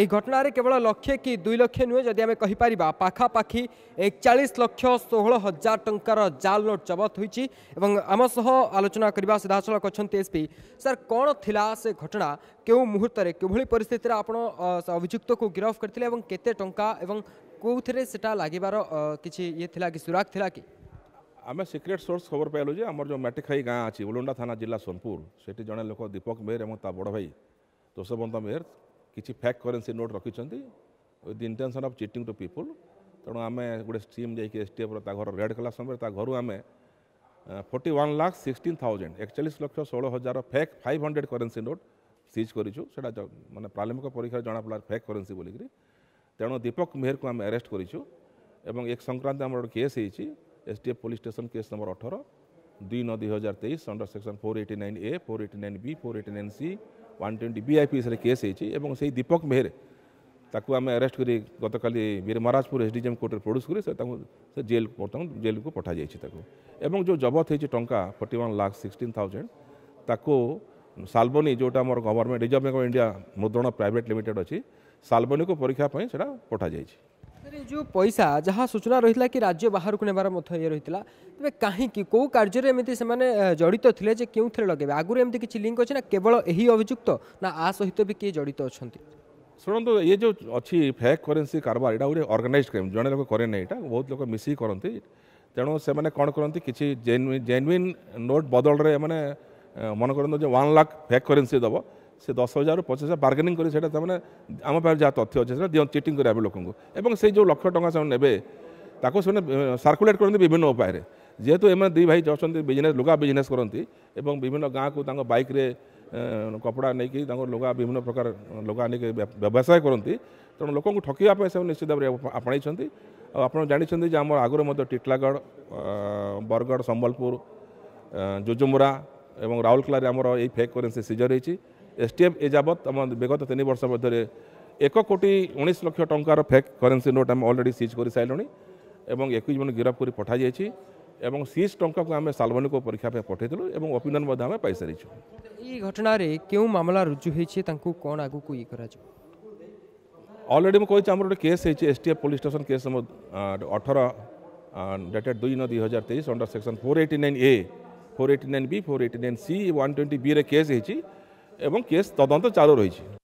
यह घटन केवल लक्षे कि दुई लक्ष नुहे जदि आम कहीपर पखापाखि एक चालीस लक्ष षोह हजार टकर जाल नोट जबत हो सह आलोचना करने सीधासल अच्छा एसपी सर कौन थी से घटना के मुहूर्त में किभली परिस्थिति आप अभुक्त को गिरफ्त करते के टाँव कौन से लगभग किसी ये कि सुराग थिला कि आम सिक्रेट सोर्स खबर पाइलु जो जो मेटिखाई गाँव अच्छी उलुंडा थाना जिला सोनपुर से जन लोक दीपक मेहर और बड़ भाई दोषबंध मेहर କିଛି ଫ୍ୟାକ୍ କରେନ୍ସି ନୋଟ୍ ରଖିଛନ୍ତି with intention of cheating to people ତେଣୁ ଆମେ ଗୋଟେ ଷ୍ଟିମ୍ ଯାଇକି ଏସ୍ଟିଏଫ୍ର ତା ଘର ରେଡ଼୍ କଲା ସମୟରେ ତା ଘରୁ ଆମେ forty one lakh sixteen thousand ଏକଚାଳିଶ ଲକ୍ଷ ଷୋହଳ ହଜାର fake five hundred currency note seize କରିଛୁ ସେଇଟା ମାନେ ପ୍ରାରମ୍ଭିକ ପରୀକ୍ଷାରେ ଜଣାପଡ଼ିଲା ଫେକ୍ କରେନ୍ସି ବୋଲିକିରି ତେଣୁ ଦୀପକ ମେହେରକୁ ଆମେ ଆରେଷ୍ଟ କରିଛୁ ଏବଂ ଏକ ସଂକ୍ରାନ୍ତ ଆମର ଗୋଟେ କେସ୍ ହେଇଛି STF police station case number ଅଠର ଦୁଇ ନଅ ଦୁଇ ହଜାର ତେଇଶ under section four eighty nine A four eighty nine B four eighty nine C one twenty বিআইপিএসরে কেস হয়েছে এবং সেই দীপক মেহর তাকে আমি আরেস্ট করে গতকালি বীর মহারাজপুর এসডিজিএম কোর্টে প্রোডিউস করে সে তাকে সে জেল বর্তমান জেলকু পঠা যাইছে তাকে এবং যে জবত হয়েছে টঙ্কা forty one lakh sixteen thousand তাকে সালবনি যেটা আমার government reserve bank of India মুদ্রণ প্রাইভেট লিমিটেড অছি সালবনিকে পরীক্ষা পাই সেটা পঠা যাইছে ଯେଉଁ ପଇସା ଯାହା ସୂଚନା ରହିଥିଲା କି ରାଜ୍ୟ ବାହାରକୁ ନେବାର ମଧ୍ୟ ଇଏ ରହିଥିଲା ତେବେ କାହିଁକି କେଉଁ କାର୍ଯ୍ୟରେ ଏମିତି ସେମାନେ ଜଡ଼ିତ ଥିଲେ ଯେ କେଉଁଥିରେ ଲଗେଇବେ ଆଗରୁ ଏମିତି କିଛି ଲିଙ୍କ୍ ଅଛି ନା କେବଳ ଏହି ଅଭିଯୁକ୍ତ ନା ଆ ସହିତ ବି କିଏ ଜଡ଼ିତ ଅଛନ୍ତି ଶୁଣନ୍ତୁ ଇଏ ଯେଉଁ ଅଛି ଫେକ୍ କରେନ୍ସି କାରବାର ଏଇଟା ଗୋଟେ ଅର୍ଗାନାଇଜ୍ କ୍ରାଇମ୍ ଜଣେ ଲୋକ କରେନି ଏଇଟା ବହୁତ ଲୋକ ମିଶିକି କରନ୍ତି ତେଣୁ ସେମାନେ କ'ଣ କରନ୍ତି କିଛି ଜେନୁଇନ୍ ନୋଟ୍ ବଦଳରେ ମାନେ ମନେ କରନ୍ତୁ ଯେ ୱାନ୍ ଲାଖ୍ ଫେକ୍ କରେନ୍ସି ଦେବ ସେ ଦଶ হাজারରୁ ପଚିଶ ହଜାର ବାର୍ଗେନିଂ କରି ସେଇଟା ତାମାନେ ଆମ ପାଖରେ ଯାହା ତଥ୍ୟ ଅଛି ସେଇଟା ଦିଅନ୍ତି ଚିଟିଂ କରିବା ପାଇଁ ଲୋକଙ୍କୁ ଏବଂ ସେଇ ଯେଉଁ ଲକ୍ଷ ଟଙ୍କା ସେମାନେ ନେବେ ତାକୁ ସେମାନେ ସାର୍କୁଲେଟ୍ କରନ୍ତି ବିଭିନ୍ନ ଉପାୟରେ ଯେହେତୁ ଏମାନେ ଦୁଇ ଭାଇ ଅଛନ୍ତି ବିଜନେସ୍ ଲୁଗା ବିଜନେସ୍ କରନ୍ତି ଏବଂ ବିଭିନ୍ନ ଗାଁକୁ ତାଙ୍କ ବାଇକ୍ରେ କପଡ଼ା ନେଇକି ତାଙ୍କ ଲୁଗା ବିଭିନ୍ନ ପ୍ରକାର ଲୁଗା ନେଇକି ବ୍ୟବସାୟ କରନ୍ତି ତେଣୁ ଲୋକଙ୍କୁ ଠକିବା ପାଇଁ ସେମାନେ ନିଶ୍ଚିତ ଭାବରେ ଆପଣାଇଛନ୍ତି ଆଉ ଆପଣ ଜାଣିଛନ୍ତି ଯେ ଆମର ଆଗରୁ ମଧ୍ୟ ଟିଟଲାଗଡ଼ ବରଗଡ଼ ସମ୍ବଲପୁର ଜୁଜୁମୁରା ଏବଂ ରାଉରକେଲାରେ ଆମର ଏଇ ଫେକ୍ କରେନ୍ସି ସିଜର୍ ହେଇଛି ଏସ୍ଟିଏଫ୍ আমার বিগত তিন বর্ষ মধ্যে এক কোটি উনিশ লক্ষ ଉଣେଇଶ ফেক ଟଙ୍କାର নোট আমি অলরেডি সিজ করে ସିଜ୍ এবং একুশ জন গিরফ করে পঠা যাই এবং সিজ টঙ্কা আমি সালমানিক পরীক্ষা পঠাইলু এবং অপিনিয়ন আমি পাইসারিছু এই ঘটনার কেউ মামলা রুজু হয়েছে তাঁকু কণ আগুক ইয়ে করা অলরেডি মু কইছি আমার গোটে কেস হয়েছে এসটিএফ পুলিশ স্টেশন কেস অঠর ডেটেড দুই ন দুই হাজার তেইশ under section four eighty nine A four eighty nine B four eighty nine C one twenty বিরে কেস হয়েছে এবং কেস তদন্ত চালু রয়েছে